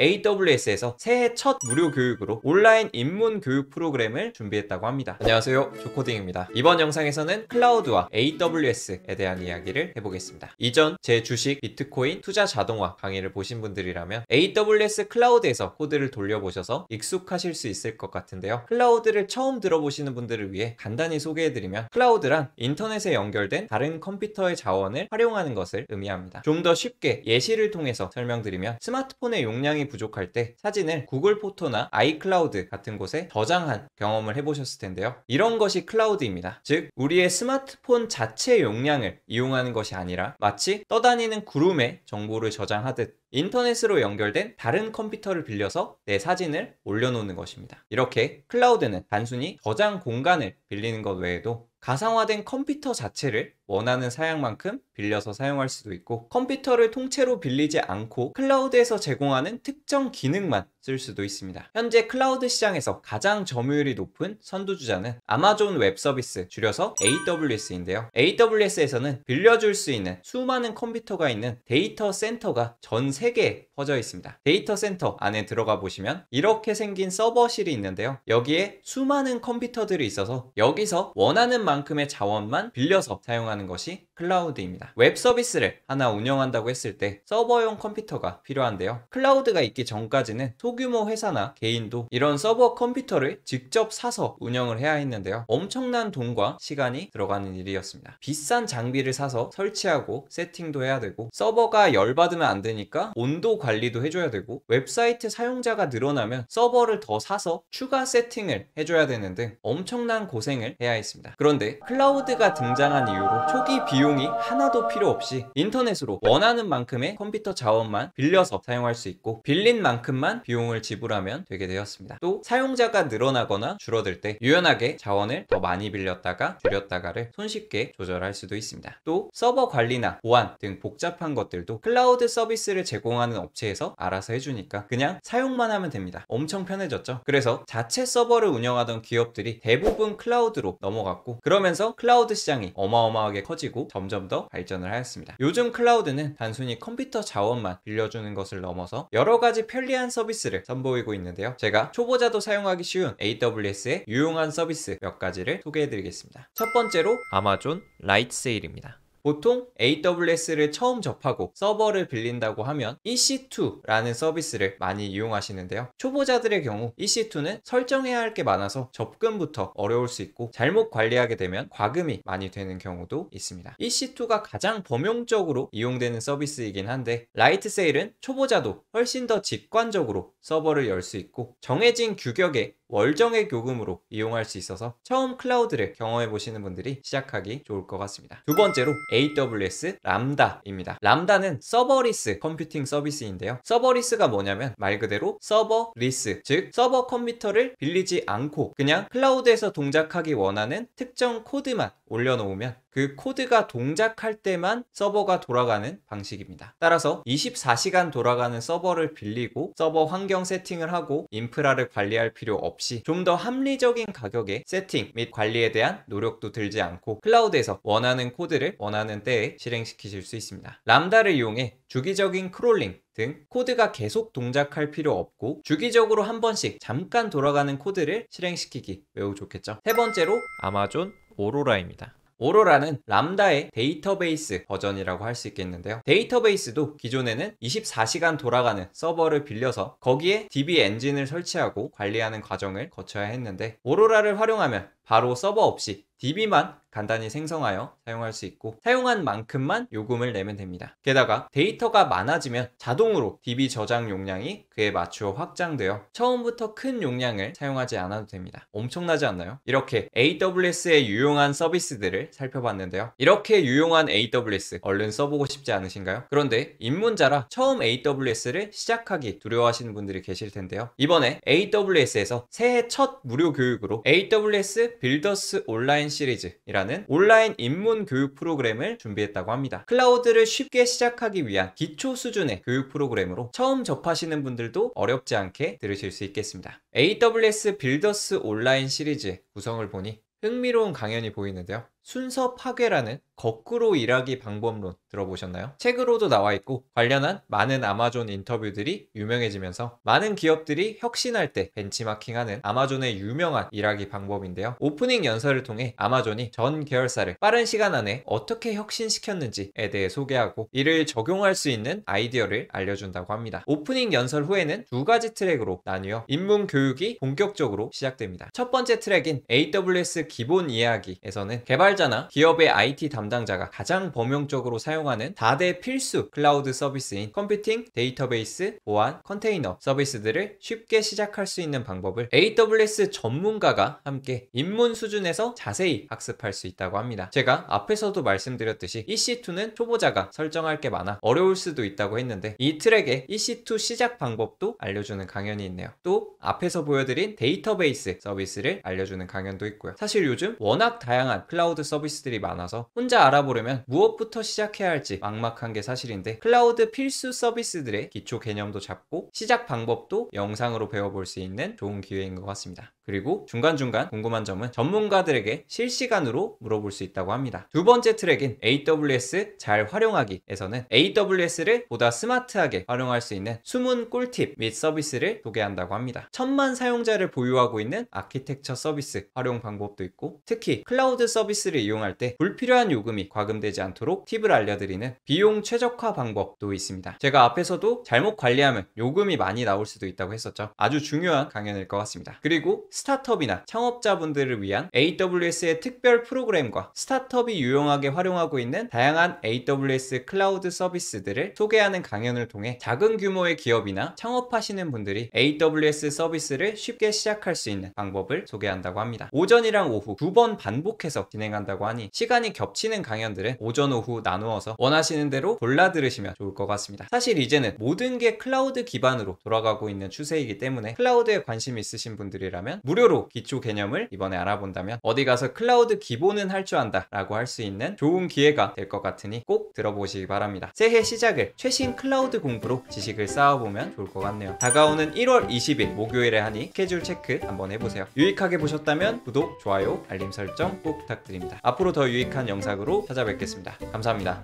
AWS에서 새해 첫 무료 교육으로 온라인 입문 교육 프로그램을 준비했다고 합니다. 안녕하세요. 조코딩입니다. 이번 영상에서는 클라우드와 AWS에 대한 이야기를 해보겠습니다. 이전 제 주식, 비트코인, 투자 자동화 강의를 보신 분들이라면 AWS 클라우드에서 코드를 돌려보셔서 익숙하실 수 있을 것 같은데요. 클라우드를 처음 들어보시는 분들을 위해 간단히 소개해드리면 클라우드란 인터넷에 연결된 다른 컴퓨터의 자원을 활용하는 것을 의미합니다. 좀 더 쉽게 예시를 통해서 설명드리면 스마트폰의 용량이 부족할 때 사진을 구글 포토나 아이클라우드 같은 곳에 저장한 경험을 해보셨을 텐데요. 이런 것이 클라우드입니다. 즉 우리의 스마트폰 자체 용량을 이용하는 것이 아니라 마치 떠다니는 구름에 정보를 저장하듯 인터넷으로 연결된 다른 컴퓨터를 빌려서 내 사진을 올려놓는 것입니다. 이렇게 클라우드는 단순히 저장 공간을 빌리는 것 외에도 가상화된 컴퓨터 자체를 원하는 사양만큼 빌려서 사용할 수도 있고 컴퓨터를 통째로 빌리지 않고 클라우드에서 제공하는 특정 기능만 쓸 수도 있습니다. 현재 클라우드 시장에서 가장 점유율이 높은 선두주자는 아마존 웹 서비스 줄여서 AWS인데요. AWS에서는 빌려줄 수 있는 수많은 컴퓨터가 있는 데이터 센터가 전 세계에 퍼져 있습니다. 데이터 센터 안에 들어가 보시면 이렇게 생긴 서버실이 있는데요. 여기에 수많은 컴퓨터들이 있어서 여기서 원하는 만큼의 자원만 빌려서 사용하는 것이 클라우드입니다. 웹 서비스를 하나 운영한다고 했을 때 서버용 컴퓨터가 필요한데요. 클라우드가 있기 전까지는 소 소규모 회사나 개인도 이런 서버 컴퓨터를 직접 사서 운영을 해야 했는데요. 엄청난 돈과 시간이 들어가는 일이었습니다. 비싼 장비를 사서 설치하고 세팅도 해야 되고 서버가 열받으면 안 되니까 온도 관리도 해줘야 되고 웹사이트 사용자가 늘어나면 서버를 더 사서 추가 세팅을 해줘야 되는 데 엄청난 고생을 해야 했습니다. 그런데 클라우드가 등장한 이후로 초기 비용이 하나도 필요 없이 인터넷으로 원하는 만큼의 컴퓨터 자원만 빌려서 사용할 수 있고 빌린 만큼만 비용 비용을 지불하면 되게 되었습니다. 또 사용자가 늘어나거나 줄어들 때 유연하게 자원을 더 많이 빌렸다가 줄였다가를 손쉽게 조절할 수도 있습니다. 또 서버 관리나 보안 등 복잡한 것들도 클라우드 서비스를 제공하는 업체에서 알아서 해주니까 그냥 사용만 하면 됩니다. 엄청 편해졌죠? 그래서 자체 서버를 운영하던 기업들이 대부분 클라우드로 넘어갔고 그러면서 클라우드 시장이 어마어마하게 커지고 점점 더 발전을 하였습니다. 요즘 클라우드는 단순히 컴퓨터 자원만 빌려주는 것을 넘어서 여러 가지 편리한 서비스 서비스를 선보이고 있는데요. 제가 초보자도 사용하기 쉬운 AWS의 유용한 서비스 몇 가지를 소개해드리겠습니다. 첫 번째로 아마존 라이트 세일입니다. 보통 AWS를 처음 접하고 서버를 빌린다고 하면 EC2라는 서비스를 많이 이용하시는데요. 초보자들의 경우 EC2는 설정해야 할 게 많아서 접근부터 어려울 수 있고 잘못 관리하게 되면 과금이 많이 되는 경우도 있습니다. EC2가 가장 범용적으로 이용되는 서비스이긴 한데 라이트 세일은 초보자도 훨씬 더 직관적으로 서버를 열 수 있고 정해진 규격에 월정액 요금으로 이용할 수 있어서 처음 클라우드를 경험해 보시는 분들이 시작하기 좋을 것 같습니다. 두 번째로 AWS 람다입니다. 람다는 서버리스 컴퓨팅 서비스인데요. 서버리스가 뭐냐면 말 그대로 서버리스, 즉 서버 컴퓨터를 빌리지 않고 그냥 클라우드에서 동작하기 원하는 특정 코드만 올려놓으면 그 코드가 동작할 때만 서버가 돌아가는 방식입니다. 따라서 24시간 돌아가는 서버를 빌리고 서버 환경 세팅을 하고 인프라를 관리할 필요 없이 좀 더 합리적인 가격에 세팅 및 관리에 대한 노력도 들지 않고 클라우드에서 원하는 코드를 원하는 때에 실행시키실 수 있습니다. 람다를 이용해 주기적인 크롤링 등 코드가 계속 동작할 필요 없고 주기적으로 한 번씩 잠깐 돌아가는 코드를 실행시키기 매우 좋겠죠. 세 번째로 아마존 오로라입니다. 오로라는 람다의 데이터베이스 버전이라고 할 수 있겠는데요. 데이터베이스도 기존에는 24시간 돌아가는 서버를 빌려서 거기에 DB 엔진을 설치하고 관리하는 과정을 거쳐야 했는데 오로라를 활용하면 바로 서버 없이 DB만 간단히 생성하여 사용할 수 있고 사용한 만큼만 요금을 내면 됩니다. 게다가 데이터가 많아지면 자동으로 DB 저장 용량이 그에 맞추어 확장되어 처음부터 큰 용량을 사용하지 않아도 됩니다. 엄청나지 않나요? 이렇게 AWS의 유용한 서비스들을 살펴봤는데요. 이렇게 유용한 AWS 얼른 써보고 싶지 않으신가요? 그런데 입문자라 처음 AWS를 시작하기 두려워하시는 분들이 계실 텐데요. 이번에 AWS에서 새해 첫 무료 교육으로 AWS 빌더스 온라인 시리즈라는 온라인 입문 교육 프로그램을 준비했다고 합니다. 클라우드를 쉽게 시작하기 위한 기초 수준의 교육 프로그램으로 처음 접하시는 분들도 어렵지 않게 들으실 수 있겠습니다. AWS 빌더스 온라인 시리즈 구성을 보니 흥미로운 강연이 보이는데요. 순서 파괴라는 거꾸로 일하기 방법론 들어보셨나요? 책으로도 나와 있고 관련한 많은 아마존 인터뷰들이 유명해지면서 많은 기업들이 혁신할 때 벤치마킹하는 아마존의 유명한 일하기 방법인데요. 오프닝 연설을 통해 아마존이 전 계열사를 빠른 시간 안에 어떻게 혁신시켰는지에 대해 소개하고 이를 적용할 수 있는 아이디어를 알려준다고 합니다. 오프닝 연설 후에는 두 가지 트랙으로 나뉘어 인문 교육이 본격적으로 시작됩니다. 첫 번째 트랙인 AWS 기본 이야기에서는 개발자 개발자나 기업의 IT 담당자가 가장 범용적으로 사용하는 4대 필수 클라우드 서비스인 컴퓨팅, 데이터베이스, 보안, 컨테이너 서비스들을 쉽게 시작할 수 있는 방법을 AWS 전문가가 함께 입문 수준에서 자세히 학습할 수 있다고 합니다. 제가 앞에서도 말씀드렸듯이 EC2는 초보자가 설정할 게 많아 어려울 수도 있다고 했는데 이 트랙에 EC2 시작 방법도 알려주는 강연이 있네요. 또 앞에서 보여드린 데이터베이스 서비스를 알려주는 강연도 있고요. 사실 요즘 워낙 다양한 클라우드 서비스들이 많아서 혼자 알아보려면 무엇부터 시작해야 할지 막막한 게 사실인데 클라우드 필수 서비스들의 기초 개념도 잡고 시작 방법도 영상으로 배워볼 수 있는 좋은 기회인 것 같습니다. 그리고 중간중간 궁금한 점은 전문가들에게 실시간으로 물어볼 수 있다고 합니다. 두 번째 트랙인 AWS 잘 활용하기에서는 AWS를 보다 스마트하게 활용할 수 있는 숨은 꿀팁 및 서비스를 소개한다고 합니다. 천만 사용자를 보유하고 있는 아키텍처 서비스 활용 방법도 있고 특히 클라우드 서비스 서비스를 이용할 때 불필요한 요금이 과금되지 않도록 팁을 알려드리는 비용 최적화 방법도 있습니다. 제가 앞에서도 잘못 관리하면 요금이 많이 나올 수도 있다고 했었죠. 아주 중요한 강연일 것 같습니다. 그리고 스타트업이나 창업자분들을 위한 AWS의 특별 프로그램과 스타트업이 유용하게 활용하고 있는 다양한 AWS 클라우드 서비스들을 소개하는 강연을 통해 작은 규모의 기업이나 창업하시는 분들이 AWS 서비스를 쉽게 시작할 수 있는 방법을 소개한다고 합니다. 오전이랑 오후 두 번 반복해서 진행한 한다고 하니 시간이 겹치는 강연들은 오전 오후 나누어서 원하시는 대로 골라 들으시면 좋을 것 같습니다. 사실 이제는 모든 게 클라우드 기반으로 돌아가고 있는 추세이기 때문에 클라우드에 관심 있으신 분들이라면 무료로 기초 개념을 이번에 알아본다면 어디 가서 클라우드 기본은 할 줄 안다 라고 할 수 있는 좋은 기회가 될 것 같으니 꼭 들어보시기 바랍니다. 새해 시작을 최신 클라우드 공부로 지식을 쌓아보면 좋을 것 같네요. 다가오는 1월 20일 목요일에 하니 스케줄 체크 한번 해보세요. 유익하게 보셨다면 구독, 좋아요, 알림 설정 꼭 부탁드립니다. 있습니다. 앞으로 더 유익한 영상으로 찾아뵙겠습니다. 감사합니다.